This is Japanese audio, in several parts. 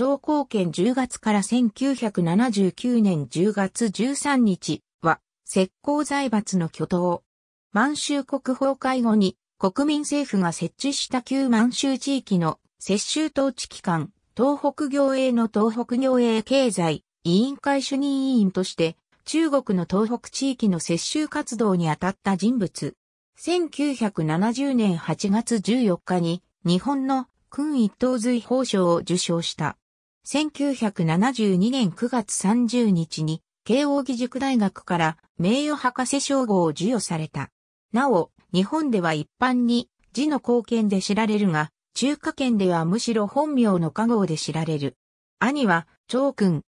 長光県10月から1979年10月13日は、石膏財閥の巨頭。満州国崩壊後に国民政府が設置した旧満州地域の接州統治機関、東北行営の東北行営経済委員会主任委員として、中国の東北地域の接州活動に当たった人物。1970年8月14日に日本の君一等随法賞を受賞した。1972年9月30日に、慶応義塾大学から名誉博士称号を授与された。なお、日本では一般に字の貢献で知られるが、中華圏ではむしろ本名の加号で知られる。兄は、長君。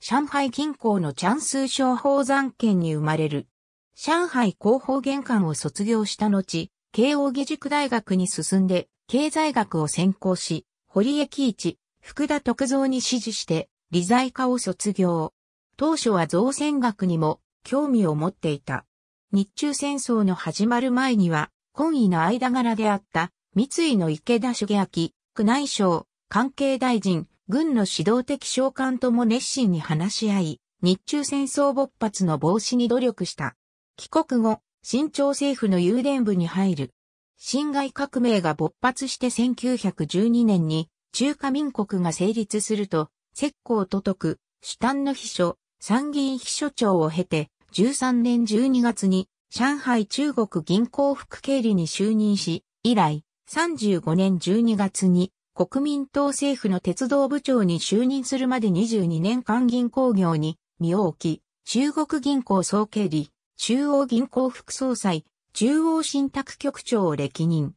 上海近郊のチャンスー法残山県に生まれる。上海広報玄関を卒業した後、慶応義塾大学に進んで、経済学を専攻し、堀江喜一、福田徳造に指示して、理財科を卒業。当初は造船学にも興味を持っていた。日中戦争の始まる前には、懇意の間柄であった三井の池田茂明、宮内省、関係大臣、軍の指導的召喚とも熱心に話し合い、日中戦争勃発の防止に努力した。帰国後、新朝政府の郵電部に入る。侵害革命が勃発して1912年に中華民国が成立すると、石膏都督、主丹の秘書、参議院秘書長を経て、13年12月に上海中国銀行副経理に就任し、以来、35年12月に国民党政府の鉄道部長に就任するまで22年間銀行業に身を置き、中国銀行総経理、中央銀行副総裁、中央信託局長を歴任。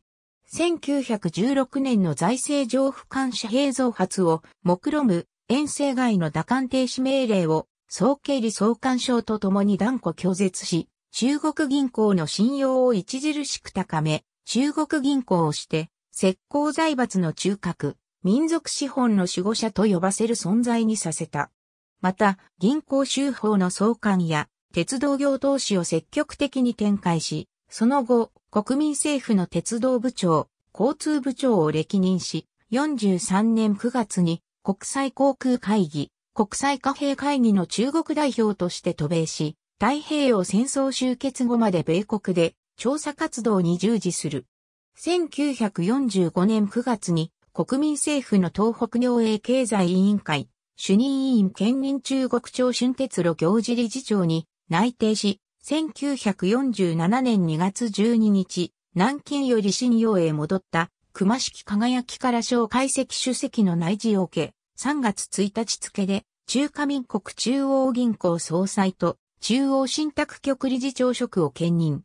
1916年の財政上不感遮平増発を目論む遠征外の打艦停止命令を総経理総監賞とともに断固拒絶し、中国銀行の信用を著しく高め、中国銀行をして、石膏財閥の中核、民族資本の守護者と呼ばせる存在にさせた。また、銀行修法の創刊や、鉄道業投資を積極的に展開し、その後、国民政府の鉄道部長、交通部長を歴任し、43年9月に国際航空会議、国際貨幣会議の中国代表として渡米し、太平洋戦争終結後まで米国で調査活動に従事する。1945年9月に国民政府の東北領営経済委員会主任委員兼任中国長春鉄路行事理事長に内定し、1947年2月12日、南京より新陽へ戻った、熊式輝きから小解析主席の内示を受け、3月1日付で、中華民国中央銀行総裁と中央信託局理事長職を兼任。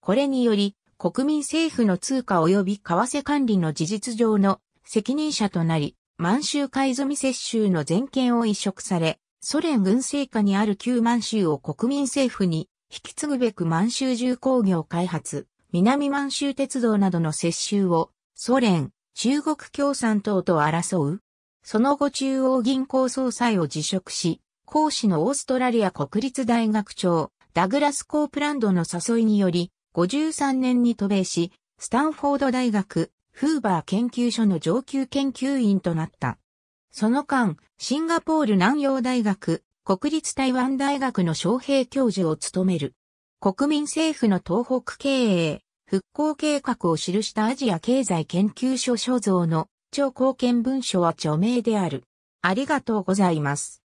これにより、国民政府の通貨及び為替管理の事実上の責任者となり、満州海済み接収の全権を移植され、ソ連軍政下にある旧満州を国民政府に引き継ぐべく満州重工業開発、南満州鉄道などの接収をソ連、中国共産党と争う。その後中央銀行総裁を辞職し、講師のオーストラリア国立大学長、ダグラス・コープランドの誘いにより、53年に渡米し、スタンフォード大学、フーバー研究所の上級研究員となった。その間、シンガポール南洋大学、国立台湾大学の昌平教授を務める。国民政府の東北経営、復興計画を記したアジア経済研究所所蔵の超貢献文書は著名である。ありがとうございます。